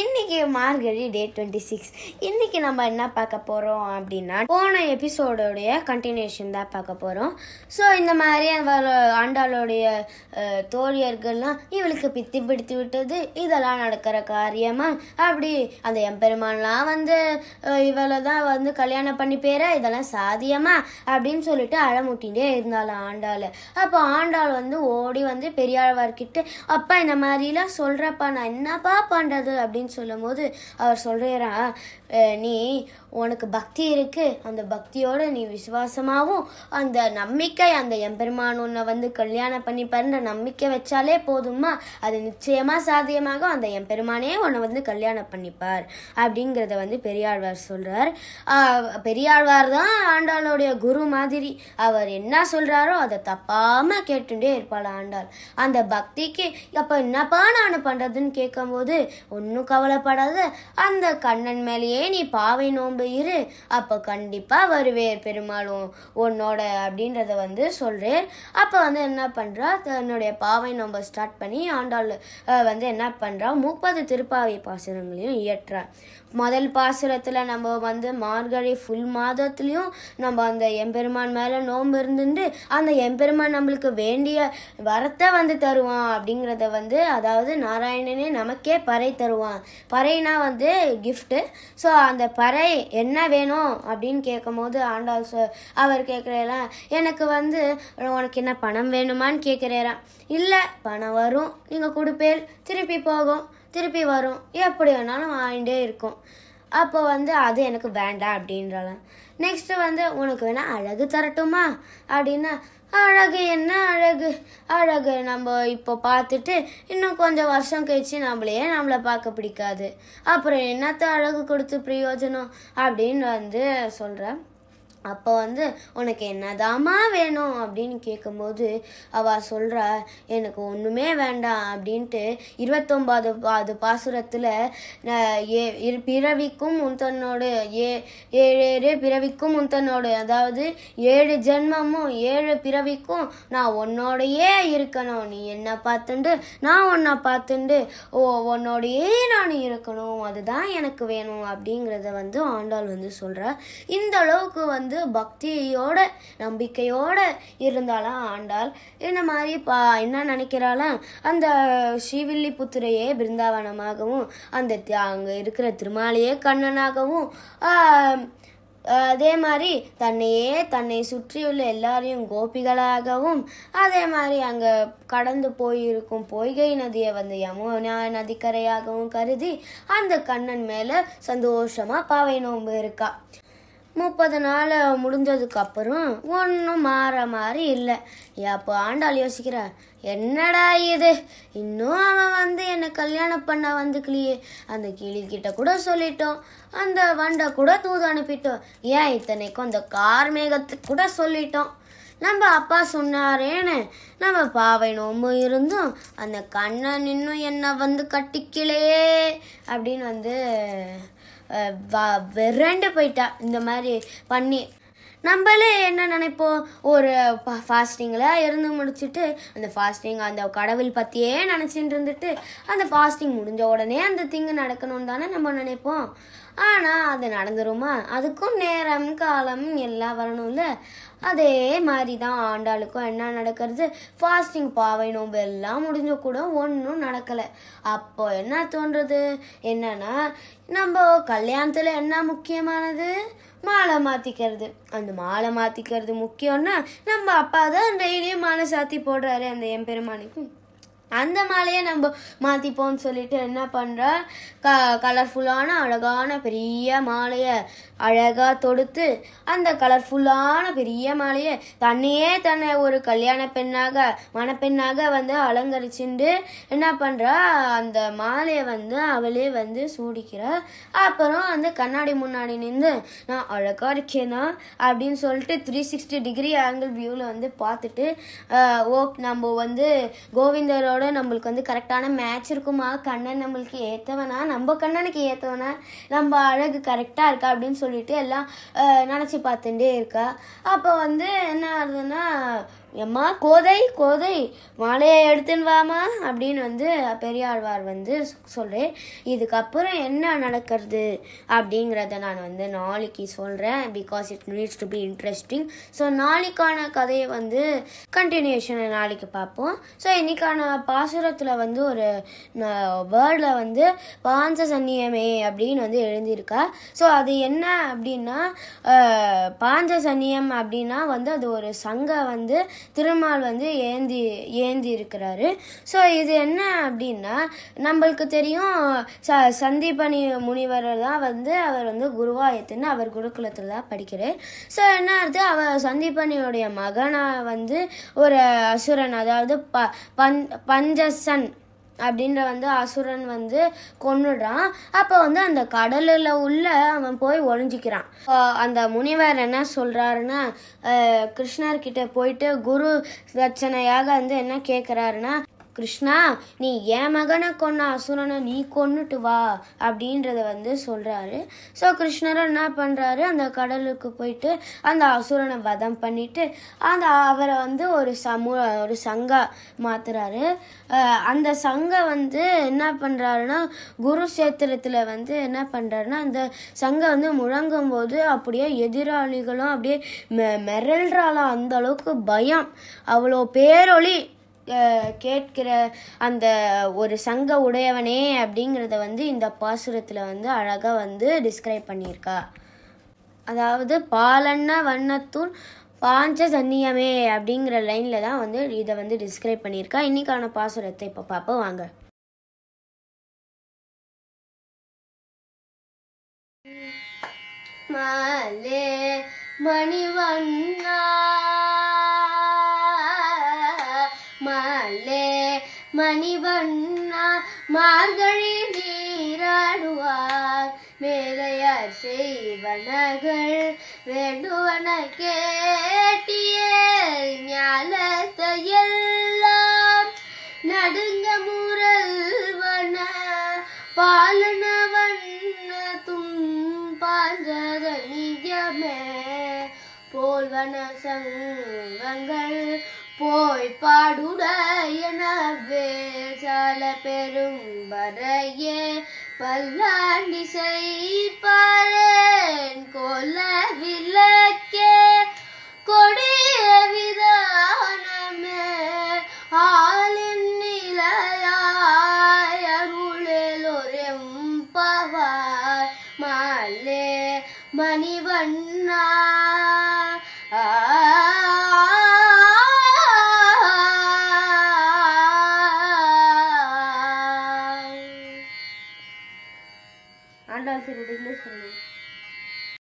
இன்றைக்கி மார்கழி day twenty six இன்றைக்கி நம்ம என்ன பார்க்க போகிறோம் அப்படின்னா போன எபிசோடோடைய கண்டினியூஷன் தான் பார்க்க போகிறோம் ஸோ இந்த மாதிரி அவள் ஆண்டாளுடைய தோழியர்கள்லாம் இவளுக்கு பித்தி பிடித்து விட்டது இதெல்லாம் நடக்கிற காரியமா அப்படி அந்த எம்பெருமான்லாம் வந்து இவளை தான் வந்து கல்யாணம் பண்ணி பேர இதெல்லாம் சாதியமா அப்படின்னு சொல்லிட்டு அழமுட்டிகிட்டே இருந்தாள் ஆண்டாள் அப்போ ஆண்டாள் வந்து ஓடி வந்து பெரியாழ்வார்கிட்ட அப்பா இந்த மாதிரிலாம் சொல்கிறப்பா நான் என்னப்பா பண்ணுறது அப்படின்னு அப்படின்னு சொல்லும் போது அவர் சொல்கிறா நீ உனக்கு பக்தி இருக்குது அந்த பக்தியோட நீ விசுவாசமாகவும் அந்த நம்பிக்கை அந்த எம்பெருமான் உன்னை வந்து கல்யாணம் பண்ணிப்பாருன்ற நம்பிக்கை வச்சாலே போதுமா அது நிச்சயமாக சாத்தியமாகும் அந்த எம்பெருமானே உன்னை வந்து கல்யாணம் பண்ணிப்பார் அப்படிங்கிறத வந்து பெரியாழ்வார் சொல்கிறார் பெரியாழ்வார் தான் ஆண்டாளுடைய குரு மாதிரி அவர் என்ன சொல்கிறாரோ அதை தப்பாமல் கேட்டுட்டே இருப்பாள் ஆண்டாள் அந்த பக்திக்கு அப்போ என்னப்பா நான் பண்ணுறதுன்னு கேட்கும்போது ஒன்றும் ஒன்றும் கவலைப்படாத அந்த கண்ணன் மேலேயே நீ பாவை நோன்பு இரு அப்போ கண்டிப்பாக வருவேர் பெருமாளும் உன்னோட அப்படின்றத வந்து சொல்கிறேன் அப்போ வந்து என்ன பண்ணுறா தன்னுடைய பாவை நோம்ப ஸ்டார்ட் பண்ணி ஆண்டாள் வந்து என்ன பண்ணுறா முப்பது திருப்பாவை பாசுரங்களையும் இயற்றா முதல் பாசுரத்தில் நம்ம வந்து மார்கழி ஃபுல் மாதத்துலேயும் நம்ம அந்த எம்பெருமான் மேலே நோன்பு இருந்துட்டு அந்த எம்பெருமான் நம்மளுக்கு வேண்டிய வரத்தை வந்து தருவான் அப்படிங்கிறத வந்து அதாவது நாராயணனே நமக்கே பறை தருவான் பறைனா வந்து கிஃப்ட்டு ஸோ அந்த பறை என்ன வேணும் அப்படின்னு கேட்கும்போது ஆண்டாள் அவர் கேட்குறாராம் எனக்கு வந்து உனக்கு என்ன பணம் வேணுமான்னு கேட்குறேரா இல்லை பணம் வரும் நீங்கள் கொடுப்பேன் திருப்பி போகும் திருப்பி வரும் எப்படி வேணாலும் வாங்கிட்டே இருக்கும் அப்போ வந்து அது எனக்கு வேண்டாம் அப்படின்றால நெக்ஸ்ட்டு வந்து உனக்கு வேணால் அழகு தரட்டுமா அப்படின்னா அழகு என்ன அழகு அழகு நம்ம இப்போ பார்த்துட்டு இன்னும் கொஞ்சம் வருஷம் கழிச்சு நம்மளையே நம்மளை பார்க்க பிடிக்காது அப்புறம் என்னத்த அழகு கொடுத்து பிரயோஜனம் அப்படின்னு வந்து சொல்கிறேன் அப்போ வந்து உனக்கு என்னதாம்மா வேணும் அப்படின்னு கேட்கும்போது அவள் சொல்கிறா எனக்கு ஒன்றுமே வேண்டாம் அப்படின்ட்டு இருபத்தொம்பது அது பாசுரத்தில் ஏ பிறவிக்கும் உன்தன்னோடு ஏ ஏழு ஏழு பிறவிக்கும் உன்தன்னோடு அதாவது ஏழு ஜென்மமும் ஏழு பிறவிக்கும் நான் உன்னோடையே இருக்கணும் நீ என்னை பார்த்துண்டு நான் உன்னை பார்த்துண்டு ஓ உன்னோடையே நான் இருக்கணும் அதுதான் எனக்கு வேணும் அப்படிங்கிறத வந்து ஆண்டாள் வந்து சொல்கிற இந்த அளவுக்கு வந்து வந்து பக்தியோட நம்பிக்கையோட இருந்தாலும் ஆண்டாள் இந்த மாதிரி பா என்ன நினைக்கிறாலும் அந்த புத்திரையே பிருந்தாவனமாகவும் அந்த அங்கே இருக்கிற திருமாலையே கண்ணனாகவும் அதே மாதிரி தன்னையே தன்னை சுற்றியுள்ள எல்லாரையும் கோபிகளாகவும் அதே மாதிரி அங்கே கடந்து போயிருக்கும் பொய்கை நதியை வந்து யமுனா நதிக்கரையாகவும் கருதி அந்த கண்ணன் மேலே சந்தோஷமாக பாவை நோம்பு இருக்கா முப்பது நாள் முடிஞ்சதுக்கு அப்புறம் ஒன்றும் மாற மாதிரி இல்லை அப்போ ஆண்டாள் யோசிக்கிற என்னடா இது இன்னும் அவன் வந்து என்னை கல்யாணம் பண்ண வந்துக்கலையே அந்த கிளிகிட்ட கூட சொல்லிட்டோம் அந்த வண்டை கூட தூது அனுப்பிட்டோம் ஏன் இத்தனைக்கும் அந்த கார்மேகத்துக்கு கூட சொல்லிட்டோம் நம்ம அப்பா சொன்னாரேன்னு நம்ம பாவை நோம்பு இருந்தும் அந்த கண்ணன் இன்னும் என்னை வந்து கட்டிக்கலையே அப்படின்னு வந்து விரண்டு போயிட்டா இந்த மாதிரி பண்ணி நம்மளே என்ன நினைப்போம் ஒரு ஃபாஸ்டிங்கில் இருந்து முடிச்சுட்டு அந்த ஃபாஸ்டிங் அந்த கடவுள் பற்றியே நினச்சிட்டு இருந்துட்டு அந்த ஃபாஸ்டிங் முடிஞ்ச உடனே அந்த திங்கு நடக்கணும்னு தானே நம்ம நினைப்போம் ஆனால் அது நடந்துருமா அதுக்கும் நேரம் காலம் எல்லாம் வரணும்ல அதே மாதிரி தான் ஆண்டாளுக்கும் என்ன நடக்கிறது ஃபாஸ்டிங் பாவை நோம்பு எல்லாம் முடிஞ்ச கூட ஒன்றும் நடக்கலை அப்போ என்ன தோன்றது என்னன்னா நம்ம கல்யாணத்தில் என்ன முக்கியமானது மாலை மாற்றிக்கிறது அந்த மாலை மாற்றிக்கிறது முக்கியம்னா நம்ம அப்பா தான் டெய்லியும் மாலை சாத்தி போடுறாரு அந்த பெருமானிக்கும் அந்த மாலையை நம்ம மாற்றிப்போம்னு சொல்லிட்டு என்ன பண்ணுறா க கலர்ஃபுல்லான அழகான பெரிய மாலையை அழகாக தொடுத்து அந்த கலர்ஃபுல்லான பெரிய மாலையை தன்னையே தன்னை ஒரு கல்யாண பெண்ணாக மணப்பெண்ணாக வந்து அலங்கரிச்சுண்டு என்ன பண்ணுறா அந்த மாலையை வந்து அவளே வந்து சூடிக்கிற அப்புறம் அந்த கண்ணாடி முன்னாடி நின்று நான் அழகாக இருக்கேனா அப்படின்னு சொல்லிட்டு த்ரீ சிக்ஸ்டி டிகிரி ஆங்கிள் வியூவில் வந்து பார்த்துட்டு ஓ நம்ம வந்து கோவிந்தரோட கூட நம்மளுக்கு வந்து கரெக்டான மேட்ச் இருக்குமா கண்ணன் நம்மளுக்கு ஏற்றவனா நம்ம கண்ணனுக்கு ஏற்றவனா நம்ம அழகு கரெக்டாக இருக்கா அப்படின்னு சொல்லிட்டு எல்லாம் நினச்சி பார்த்துட்டே இருக்கா அப்போ வந்து என்ன ஆகுதுன்னா எம்மா கோதை கோதை மாலையை எடுத்துன்னு வாமா அப்படின்னு வந்து பெரியாழ்வார் வந்து சொல்லு இதுக்கப்புறம் என்ன நடக்கிறது அப்படிங்கிறத நான் வந்து நாளைக்கு சொல்கிறேன் because it needs to be interesting so நாளைக்கான கதையை வந்து கண்டினியூஷனை நாளைக்கு பார்ப்போம் ஸோ இன்னைக்கான பாசுரத்தில் வந்து ஒரு வேர்டில் வந்து பாஞ்ச சன்னியமே அப்படின்னு வந்து எழுந்திருக்கா ஸோ அது என்ன அப்படின்னா பாஞ்ச சன்னியம் அப்படின்னா வந்து அது ஒரு சங்க வந்து திருமால் வந்து ஏந்தி ஏந்தி இருக்கிறாரு ஸோ இது என்ன அப்படின்னா நம்மளுக்கு தெரியும் ச சந்தீபனி முனிவர் தான் வந்து அவர் வந்து குருவாயத்துன்னு அவர் குருகுலத்தில் தான் படிக்கிறார் ஸோ என்ன அது அவர் சந்தீபனியுடைய மகனை வந்து ஒரு அசுரன் அதாவது ப பஞ்சசன் அப்படின்ற வந்து அசுரன் வந்து கொன்னுடுறான் அப்போ வந்து அந்த கடலில் உள்ள அவன் போய் ஒழிஞ்சிக்கிறான் அந்த முனிவர் என்ன சொல்கிறாருன்னா கிருஷ்ணர்கிட்ட போயிட்டு குரு தட்சணையாக வந்து என்ன கேட்குறாருன்னா கிருஷ்ணா நீ என் மகனை கொன்ன அசுரனை நீ கொன்னுட்டு வா அப்படின்றத வந்து சொல்கிறாரு ஸோ கிருஷ்ணர் என்ன பண்ணுறாரு அந்த கடலுக்கு போயிட்டு அந்த அசுரனை வதம் பண்ணிட்டு அந்த அவரை வந்து ஒரு சமூ ஒரு சங்கா மாற்றுறாரு அந்த சங்கை வந்து என்ன பண்ணுறாருன்னா குருஷேத்திரத்தில் வந்து என்ன பண்ணுறாருன்னா அந்த சங்கை வந்து முழங்கும் போது அப்படியே எதிராளிகளும் அப்படியே மெ மிரள்றாலாம் அந்த அளவுக்கு பயம் அவ்வளோ பேரொழி கேட்கிற அந்த ஒரு சங்க உடையவனே அப்படிங்கிறத வந்து இந்த பாசுரத்தில் வந்து அழகாக வந்து டிஸ்கிரைப் பண்ணியிருக்கா அதாவது பாலன்ன வண்ணத்தூர் பாஞ்ச சன்னியமே அப்படிங்கிற லைனில் தான் வந்து இதை வந்து டிஸ்கிரைப் பண்ணியிருக்கா இன்றைக்கான பாசுரத்தை இப்போ பார்ப்போம் வாங்க மாலே மணிவண்ணா செய்வனகள் வேண்டுவன கேட்டிய ஞாலத்தையெல்லாம் நடுங்க முரல்வன பாலனவன் தும்பாஞ்சத போல்வன சங்கங்கள் போய் பாடுடையன வேசால பெரும் வரையே பல்லாண்டி செய்பாரன் கொல விளக்கே கொடிய விதானமே ஆளின் நிலையாய் அருளெலொரெம்பவாய் மாலே மணிவண்ணா